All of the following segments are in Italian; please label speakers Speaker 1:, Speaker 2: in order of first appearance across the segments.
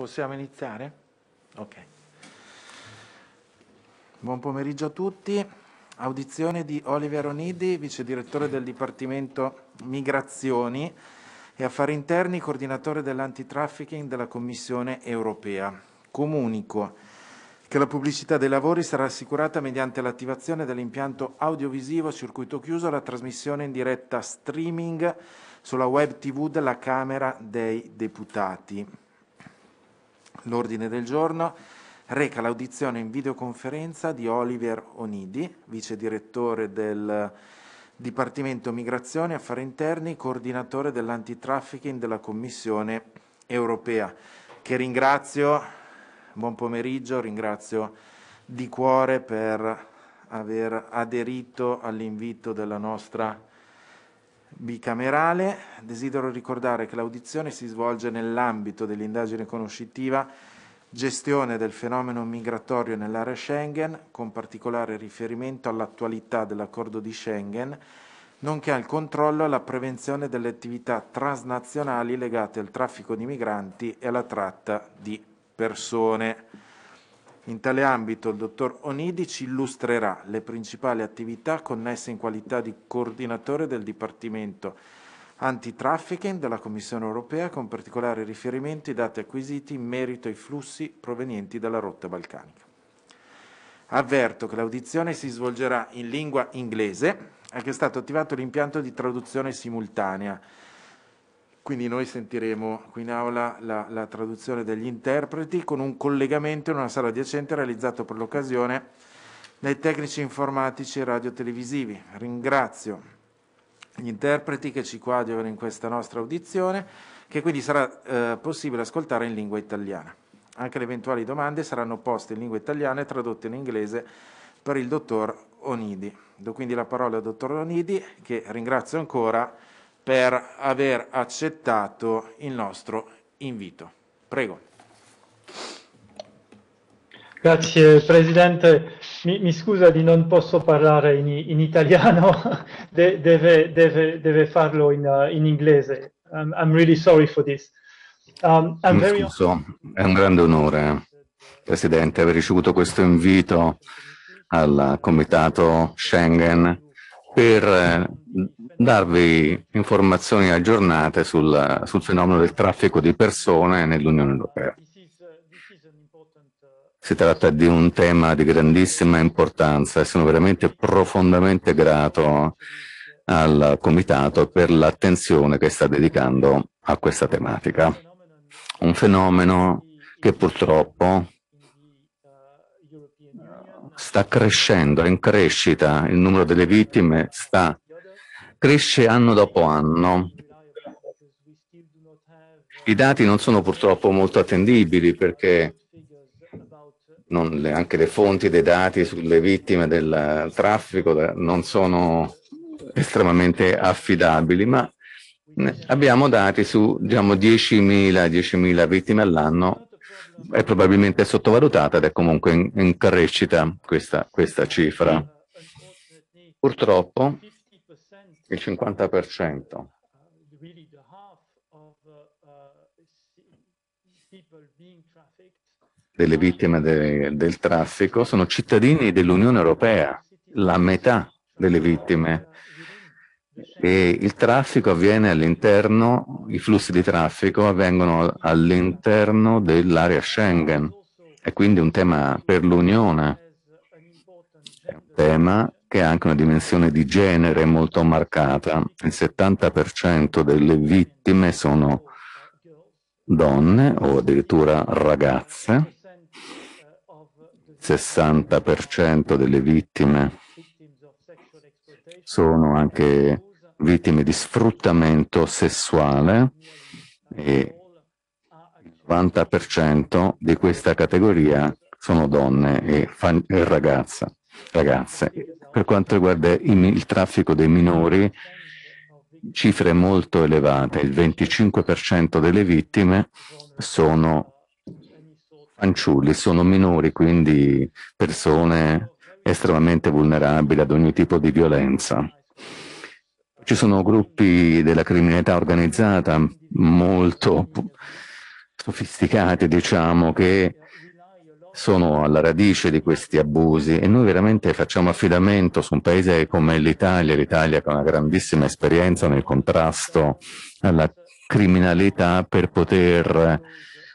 Speaker 1: Possiamo iniziare? Ok. Buon pomeriggio a tutti. Audizione di Oliver Onidi, vice direttore del Dipartimento Migrazioni e Affari Interni, coordinatore dell'antitrafficking della Commissione europea. Comunico che la pubblicità dei lavori sarà assicurata mediante l'attivazione dell'impianto audiovisivo a circuito chiuso e la trasmissione in diretta streaming sulla web TV della Camera dei Deputati. L'ordine del giorno reca l'audizione in videoconferenza di Oliver Onidi, vice direttore del Dipartimento Migrazione, e Affari Interni, coordinatore dell'antitrafficking della Commissione europea, che ringrazio, buon pomeriggio, ringrazio di cuore per aver aderito all'invito della nostra commissione bicamerale, desidero ricordare che l'audizione si svolge nell'ambito dell'indagine conoscitiva Gestione del fenomeno migratorio nell'area Schengen, con particolare riferimento all'attualità dell'accordo di Schengen, nonché al controllo e alla prevenzione delle attività transnazionali legate al traffico di migranti e alla tratta di persone. In tale ambito il dottor Onidi ci illustrerà le principali attività connesse in qualità di coordinatore del Dipartimento antitrafficking della Commissione europea con particolari riferimenti ai dati acquisiti in merito ai flussi provenienti dalla rotta balcanica. Avverto che l'audizione si svolgerà in lingua inglese e che è stato attivato l'impianto di traduzione simultanea quindi noi sentiremo qui in aula la, la traduzione degli interpreti con un collegamento in una sala adiacente realizzato per l'occasione dai tecnici informatici e radiotelevisivi. Ringrazio gli interpreti che ci coadiuvano in questa nostra audizione, che quindi sarà eh, possibile ascoltare in lingua italiana. Anche le eventuali domande saranno poste in lingua italiana e tradotte in inglese per il dottor Onidi. Do quindi la parola al dottor Onidi, che ringrazio ancora per aver accettato il nostro invito. Prego.
Speaker 2: Grazie Presidente, mi, mi scusa di non posso parlare in, in
Speaker 3: italiano, De, deve, deve, deve, farlo in, uh, in inglese. I'm, I'm, really sorry for this. Um, very... Scuso, è un grande onore, Presidente, aver ricevuto questo invito al Comitato Schengen per eh, darvi informazioni aggiornate sul, sul fenomeno del traffico di persone nell'Unione Europea. Si tratta di un tema di grandissima importanza e sono veramente profondamente grato al Comitato per l'attenzione che sta dedicando a questa tematica. Un fenomeno che purtroppo sta crescendo, è in crescita, il numero delle vittime sta, cresce anno dopo anno. I dati non sono purtroppo molto attendibili perché le, anche le fonti dei dati sulle vittime del traffico non sono estremamente affidabili, ma abbiamo dati su diciamo, 10.000, 10.000 vittime all'anno è probabilmente sottovalutata ed è comunque in, in crescita questa, questa cifra. Purtroppo il 50% delle vittime de, del traffico sono cittadini dell'Unione Europea, la metà delle vittime e il traffico avviene all'interno, i flussi di traffico avvengono all'interno dell'area Schengen. È quindi un tema per l'Unione, è un tema che ha anche una dimensione di genere molto marcata. Il 70% delle vittime sono donne o addirittura ragazze, il 60% delle vittime sono anche vittime di sfruttamento sessuale e il 90% di questa categoria sono donne e, fan- e ragazza, ragazze. Per quanto riguarda il traffico dei minori, cifre molto elevate, il 25% delle vittime sono fanciulli, sono minori, quindi persone estremamente vulnerabili ad ogni tipo di violenza. Ci sono gruppi della criminalità organizzata molto sofisticati, diciamo, che sono alla radice di questi abusi e noi veramente facciamo affidamento su un paese come l'Italia, l'Italia che ha una grandissima esperienza nel contrasto alla criminalità per poter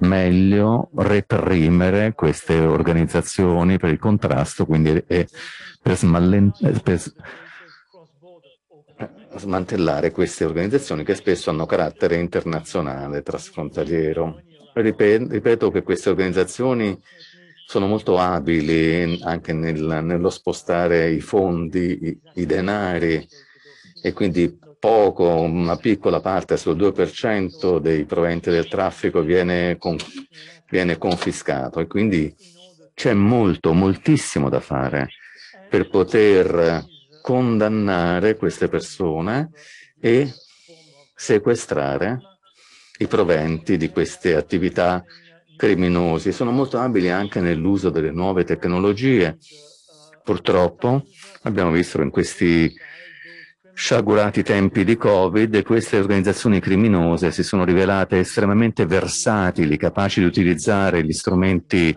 Speaker 3: meglio reprimere queste organizzazioni per il contrasto, quindi per, smallentare smantellare queste organizzazioni che spesso hanno carattere internazionale, trasfrontaliero. Ripeto che queste organizzazioni sono molto abili anche nel, nello spostare i fondi, i, i, denari e quindi poco, una piccola parte, sul 2% dei proventi del traffico viene, con, viene confiscato e quindi c'è molto, moltissimo da fare per poter condannare queste persone e sequestrare i proventi di queste attività criminosi. Sono molto abili anche nell'uso delle nuove tecnologie. Purtroppo abbiamo visto in questi sciagurati tempi di Covid queste organizzazioni criminose si sono rivelate estremamente versatili, capaci di utilizzare gli strumenti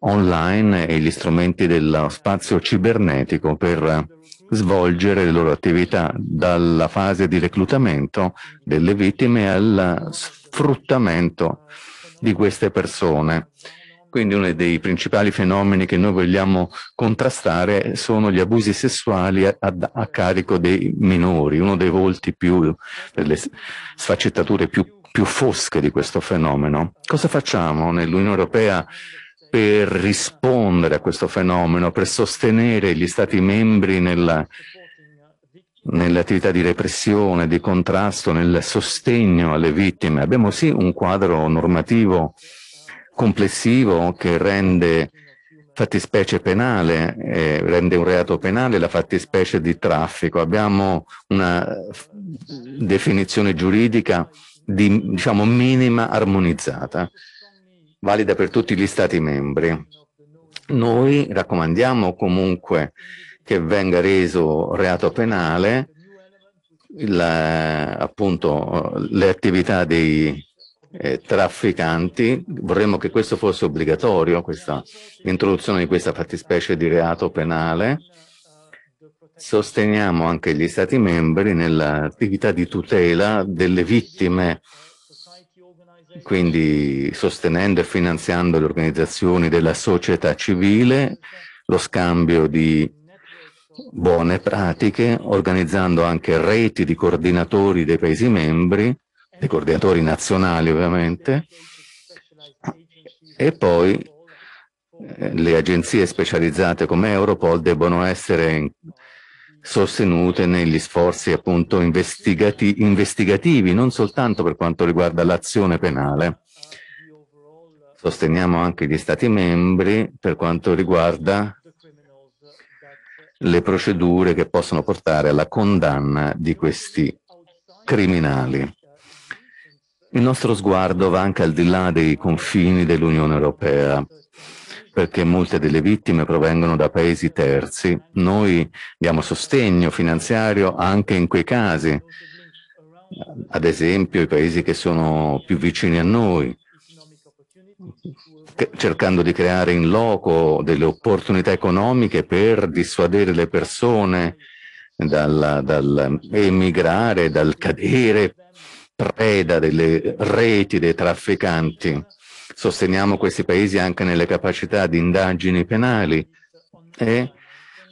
Speaker 3: online e gli strumenti dello spazio cibernetico per svolgere le loro attività dalla fase di reclutamento delle vittime al sfruttamento di queste persone. Quindi uno dei principali fenomeni che noi vogliamo contrastare sono gli abusi sessuali a, a carico dei minori, uno dei volti più, delle sfaccettature più, più fosche di questo fenomeno. Cosa facciamo nell'Unione Europea? per rispondere a questo fenomeno, per sostenere gli Stati membri nella, nelle di repressione, di contrasto, nel sostegno alle vittime. Abbiamo sì un quadro normativo complessivo che rende fattispecie penale, eh, rende un reato penale la fattispecie di traffico. Abbiamo una definizione giuridica di, diciamo, minima armonizzata valida per tutti gli Stati membri. Noi raccomandiamo comunque che venga reso reato penale la, eh, appunto le attività dei eh, trafficanti. Vorremmo che questo fosse obbligatorio, questa introduzione di questa fattispecie di reato penale. Sosteniamo anche gli Stati membri nell'attività di tutela delle vittime quindi sostenendo e finanziando le organizzazioni della società civile, lo scambio di buone pratiche, organizzando anche reti di coordinatori dei Paesi membri, dei coordinatori nazionali ovviamente, e poi eh, le agenzie specializzate come Europol debbono essere sostenute negli sforzi appunto investigati, investigativi, non soltanto per quanto riguarda l'azione penale. Sosteniamo anche gli Stati membri per quanto riguarda le procedure che possono portare alla condanna di questi criminali. Il nostro sguardo va anche al di là dei confini dell'Unione Europea perché molte delle vittime provengono da paesi terzi. Noi diamo sostegno finanziario anche in quei casi, ad esempio i paesi che sono più vicini a noi, cercando di creare in loco delle opportunità economiche per dissuadere le persone dal, dal emigrare, dal cadere preda delle reti dei trafficanti. Sosteniamo questi paesi anche nelle capacità di indagini penali e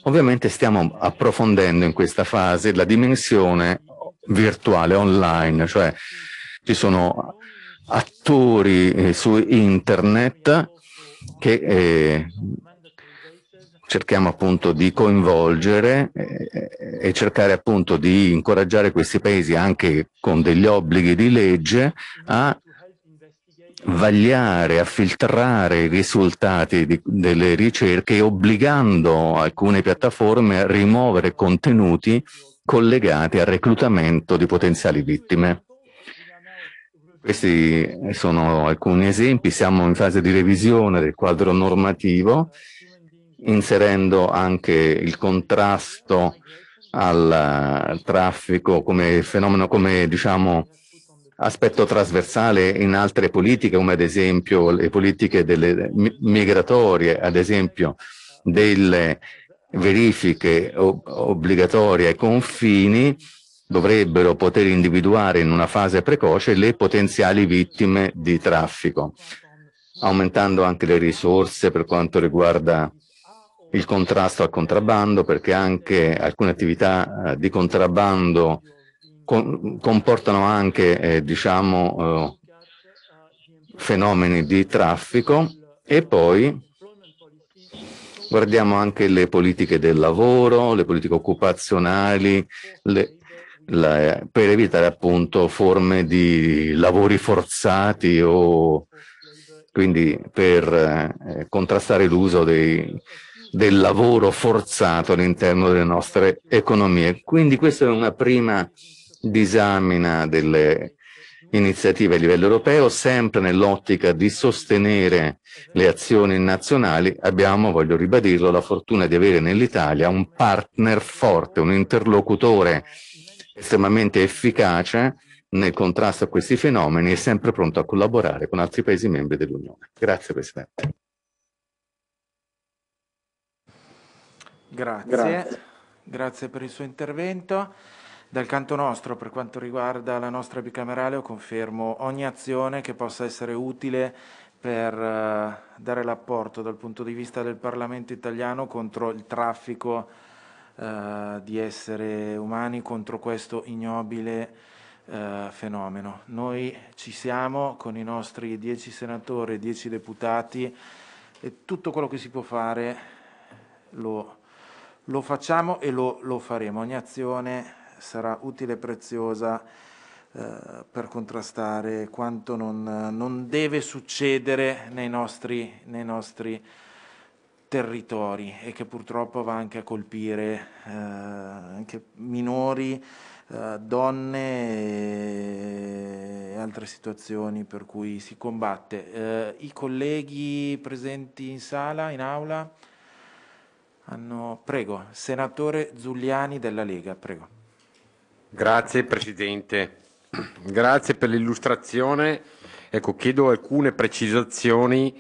Speaker 3: ovviamente stiamo approfondendo in questa fase la dimensione virtuale, online, cioè ci sono attori eh, su internet che eh, cerchiamo appunto di coinvolgere eh, e cercare appunto di incoraggiare questi paesi anche con degli obblighi di legge a vagliare, a filtrare i risultati di, delle ricerche obbligando alcune piattaforme a rimuovere contenuti collegati al reclutamento di potenziali vittime. Questi sono alcuni esempi, siamo in fase di revisione del quadro normativo, inserendo anche il contrasto al traffico come fenomeno, come diciamo, aspetto trasversale in altre politiche, come ad esempio le politiche delle migratorie, ad esempio delle verifiche obbligatorie ai confini, dovrebbero poter individuare in una fase precoce le potenziali vittime di traffico, aumentando anche le risorse per quanto riguarda il contrasto al contrabbando, perché anche alcune attività eh, di contrabbando con, comportano anche, eh, diciamo, eh, fenomeni di traffico e poi guardiamo anche le politiche del lavoro, le politiche occupazionali, le, la, per evitare appunto forme di lavori forzati o quindi per eh, contrastare l'uso dei, del lavoro forzato all'interno delle nostre economie. Quindi questa è una prima disamina delle iniziative a livello europeo, sempre nell'ottica di sostenere le azioni nazionali, abbiamo, voglio ribadirlo, la fortuna di avere nell'Italia un partner forte, un interlocutore estremamente efficace nel contrasto a questi fenomeni e sempre pronto a collaborare con altri Paesi membri dell'Unione. Grazie Presidente.
Speaker 1: Grazie. Grazie. Grazie per il suo intervento. Dal canto nostro, per quanto riguarda la nostra bicamerale, confermo ogni azione che possa essere utile per eh, dare l'apporto dal punto di vista del Parlamento italiano contro il traffico eh, di esseri umani, contro questo ignobile eh, fenomeno. Noi ci siamo con i nostri dieci senatori, dieci deputati e tutto quello che si può fare lo, lo facciamo e lo, lo faremo. Ogni azione sarà utile e preziosa eh, per contrastare quanto non, non deve succedere nei nostri, nei nostri, territori e che purtroppo va anche a colpire eh, anche minori, eh, donne e altre situazioni per cui si combatte. Eh, I colleghi presenti in sala, in aula? Hanno... Prego, senatore Zuliani della Lega, prego. Grazie Presidente,
Speaker 2: grazie per l'illustrazione. Ecco, chiedo alcune precisazioni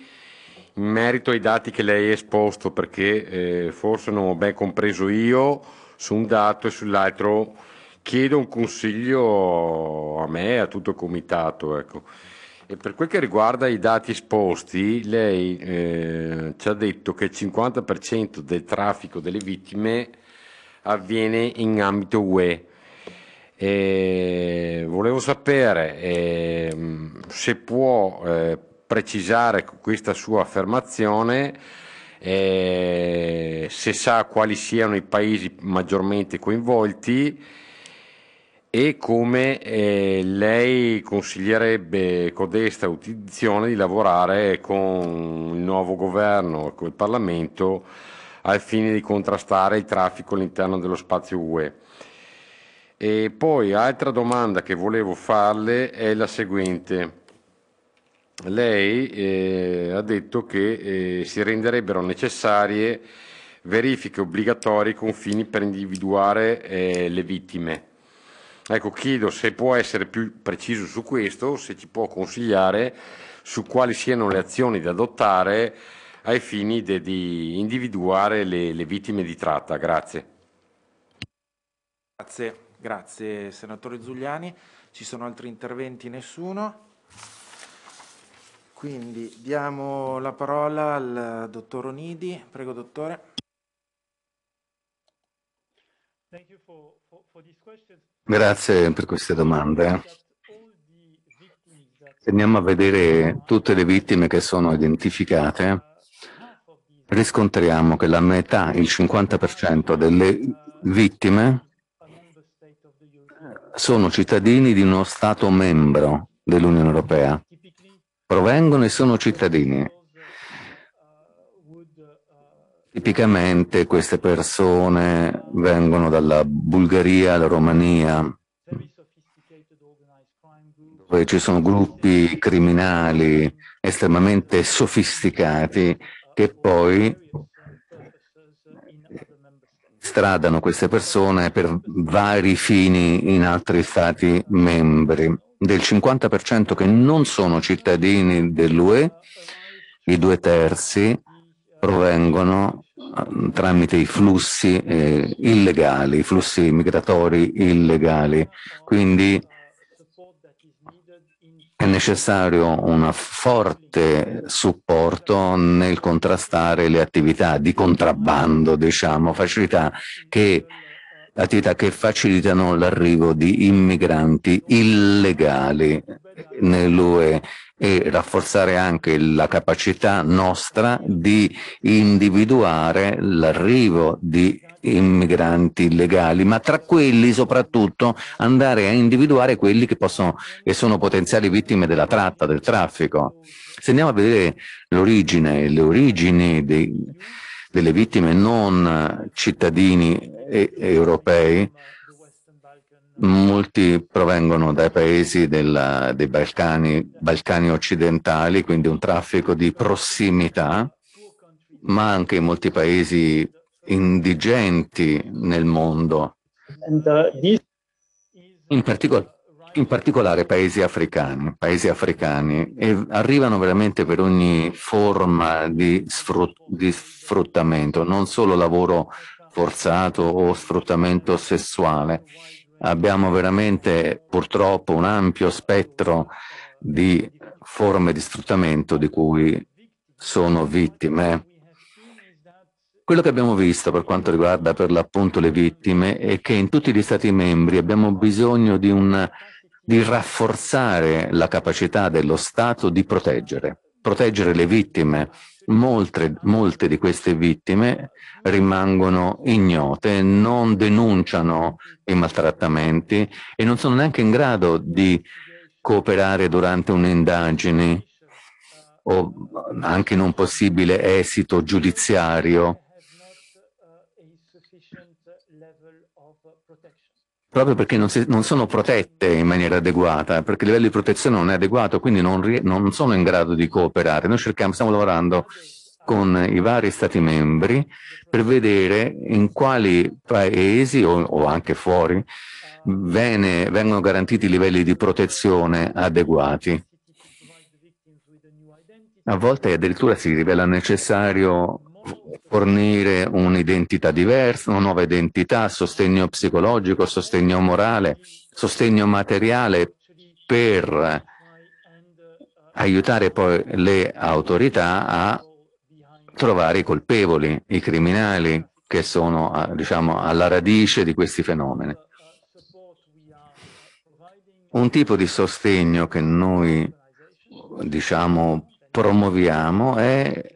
Speaker 2: in merito ai dati che lei ha esposto perché eh, forse non ho ben compreso io su un dato e sull'altro chiedo un consiglio a me e a tutto il comitato. Ecco. E per quel che riguarda i dati esposti, lei eh, ci ha detto che il 50% del traffico delle vittime avviene in ambito UE. E volevo sapere eh, se può eh, precisare questa sua affermazione, eh, se sa quali siano i paesi maggiormente coinvolti e come eh, lei consiglierebbe codesta utilizzazione di lavorare con il nuovo governo e con il Parlamento al fine di contrastare il traffico all'interno dello spazio UE. E poi altra domanda che volevo farle è la seguente. Lei eh, ha detto che eh, si renderebbero necessarie verifiche obbligatorie con fini per individuare eh, le vittime. Ecco, chiedo se può essere più preciso su questo, se ci può consigliare su quali siano le azioni da adottare ai fini di individuare le, le vittime di tratta. Grazie.
Speaker 1: Grazie. Grazie senatore Zugliani. Ci sono altri interventi? Nessuno. Quindi diamo la parola al dottor Onidi. Prego dottore.
Speaker 3: Grazie per queste domande. Se andiamo a vedere tutte le vittime che sono identificate, riscontriamo che la metà, il 50% delle vittime sono cittadini di uno Stato membro dell'Unione Europea, provengono e sono cittadini. Tipicamente queste persone vengono dalla Bulgaria, la Romania, dove ci sono gruppi criminali estremamente sofisticati che poi stradano queste persone per vari fini in altri Stati membri. Del 50% che non sono cittadini dell'UE, i due terzi provengono eh, tramite i flussi eh, illegali, i flussi migratori illegali. Quindi è necessario un forte supporto nel contrastare le attività di contrabbando, diciamo, facilità che attività che facilitano l'arrivo di immigranti illegali nell'UE e rafforzare anche la capacità nostra di individuare l'arrivo di immigranti illegali, ma tra quelli soprattutto andare a individuare quelli che possono e sono potenziali vittime della tratta, del traffico. Se andiamo a vedere l'origine, e le origini dei, delle vittime non cittadini e, europei, molti provengono dai paesi della, dei Balcani, Balcani occidentali, quindi un traffico di prossimità, ma anche in molti paesi indigenti nel mondo, uh, in, particol- in particolare paesi africani, paesi africani, e arrivano veramente per ogni forma di, sfrut- di sfruttamento, non solo lavoro forzato o sfruttamento sessuale. Abbiamo veramente purtroppo un ampio spettro di forme di sfruttamento di cui sono vittime quello che abbiamo visto per quanto riguarda per l'appunto le vittime è che in tutti gli Stati membri abbiamo bisogno di, un, di rafforzare la capacità dello Stato di proteggere, proteggere le vittime. Molte, molte di queste vittime rimangono ignote, non denunciano i maltrattamenti e non sono neanche in grado di cooperare durante un'indagine o anche in un possibile esito giudiziario proprio perché non, si, non, sono protette in maniera adeguata, perché il livello di protezione non è adeguato, quindi non, non sono in grado di cooperare. Noi cerchiamo, stiamo lavorando con i vari Stati membri per vedere in quali paesi o, o anche fuori vene, vengono garantiti livelli di protezione adeguati. A volte addirittura si rivela necessario fornire un'identità diversa, una nuova identità, sostegno psicologico, sostegno morale, sostegno materiale per aiutare poi le autorità a trovare i colpevoli, i criminali che sono diciamo, alla radice di questi fenomeni. Un tipo di sostegno che noi diciamo, promuoviamo è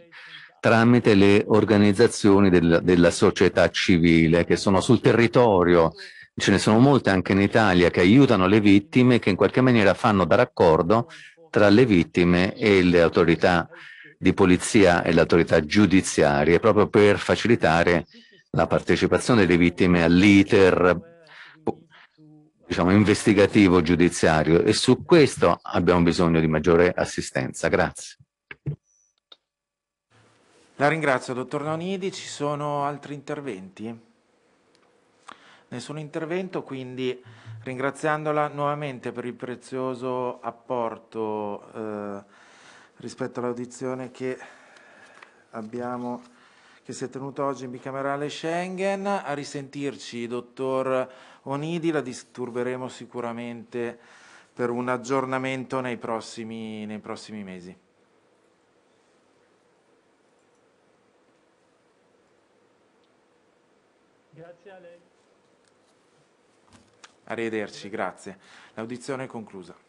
Speaker 3: tramite le organizzazioni del, della società civile che sono sul territorio, ce ne sono molte anche in Italia, che aiutano le vittime, che in qualche maniera fanno da raccordo tra le vittime e le autorità di polizia e le autorità giudiziarie, proprio per facilitare la partecipazione delle vittime all'iter diciamo, investigativo giudiziario e su questo abbiamo bisogno di maggiore assistenza. Grazie.
Speaker 1: La ringrazio, dottor Nonidi. Ci sono altri interventi? Nessun intervento, quindi ringraziandola nuovamente per il prezioso apporto eh, rispetto all'audizione che abbiamo che si è tenuta oggi in bicamerale Schengen. A risentirci, dottor Onidi, la disturberemo sicuramente per un aggiornamento nei prossimi, nei prossimi mesi. Arrivederci, grazie. L'audizione è conclusa.